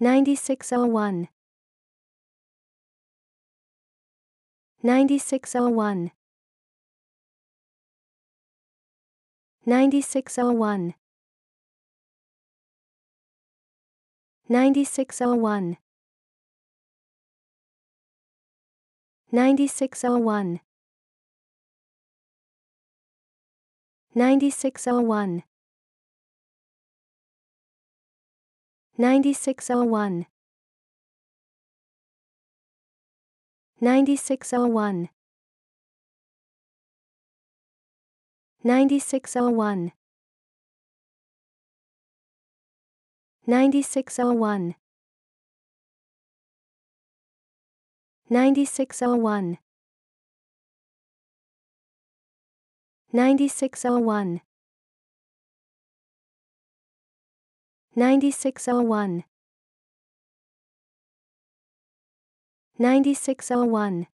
9601 9601 9601 9601 9601 9601 9601 9601 9601 9601 9601 9601 9601 9601